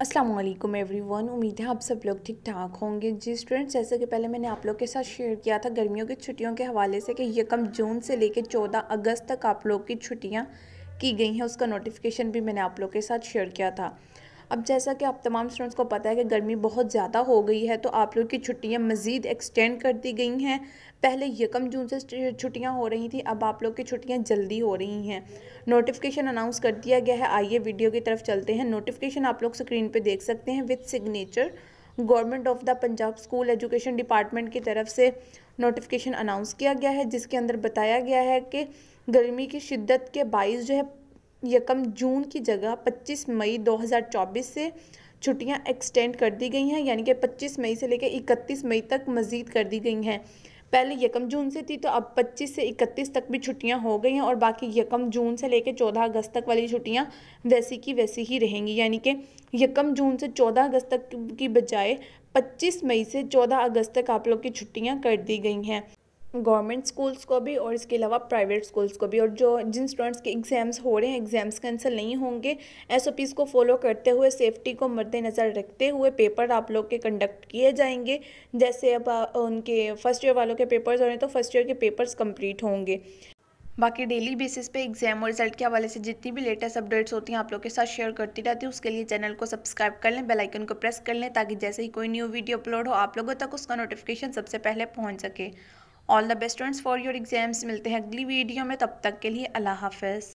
Aslam every one उम्मीद है आप सब लोग ठीक ठाक होंगे जी स्टूडेंट्स जैसे कि पहले मैंने आप लोग के साथ शेयर किया था गर्मियों की छुट्टियों के हवाले से कि यकम जून से लेकर चौदह अगस्त तक आप लोग की छुट्टियाँ की गई हैं उसका नोटिफिकेशन भी मैंने आप लोग के साथ शेयर किया था अब जैसा कि आप तमाम स्टूडेंट्स को पता है कि गर्मी बहुत ज़्यादा हो गई है तो आप लोग की छुट्टियाँ मज़ीद एक्सटेंड कर दी गई हैं पहले यकम जून से छुट्टियाँ हो रही थी अब आप लोग की छुट्टियाँ जल्दी हो रही हैं नोटिफिकेशन अनाउंस कर दिया गया है आइए वीडियो की तरफ चलते हैं नोटिफिकेशन आप लोग स्क्रीन पर देख सकते हैं with signature government of the Punjab school education department की तरफ से नोटिफिकेशन अनाउंस किया गया है जिसके अंदर बताया गया है कि गर्मी की शिद्दत के बाईस जो है यकम जून की जगह 25 मई 2024 से छुट्टियां एक्सटेंड कर दी गई हैं यानी कि 25 मई से लेकर 31 मई तक मज़ीद कर दी गई हैं पहले यकम जून से थी तो अब 25 से 31 तक भी छुट्टियां हो गई हैं और बाकी यकम जून से लेकर 14 अगस्त तक वाली छुट्टियां वैसी की वैसी ही रहेंगी यानी कि यकम जून से 14 अगस्त तक की बजाय 25 मई से 14 अगस्त तक आप लोग की छुट्टियां कर दी गई हैं गवर्नमेंट स्कूल्स को भी और इसके अलावा प्राइवेट स्कूल्स को भी और जो जिन स्टूडेंट्स के एग्ज़ाम्स हो रहे हैं एग्ज़ाम्स कैंसिल नहीं होंगे एस ओ पीज़ को फॉलो करते हुए सेफ्टी को मद्देनज़र रखते हुए पेपर आप लोग के कंडक्ट किए जाएंगे जैसे अब उनके फ़र्स्ट ईयर वालों के पेपर्स हो रहे हैं तो फर्स्ट ईयर के पेपर्स कम्प्लीट होंगे बाकी डेली बेसिस पे एग्जाम और रिजल्ट के हवाले से जितनी भी लेटेस्ट अपडेट्स होती हैं आप लोगों के साथ शेयर करती रहती हूँ उसके लिए चैनल को सब्सक्राइब कर लें बेल आइकन को प्रेस कर लें ताकि जैसे ही कोई न्यू वीडियो अपलोड हो आप लोगों तक उसका नोटिफिकेशन सबसे पहले पहुँच सके all the best friends for your exams मिलते हैं अगली वीडियो में तब तक के लिए अल्लाह हाफ़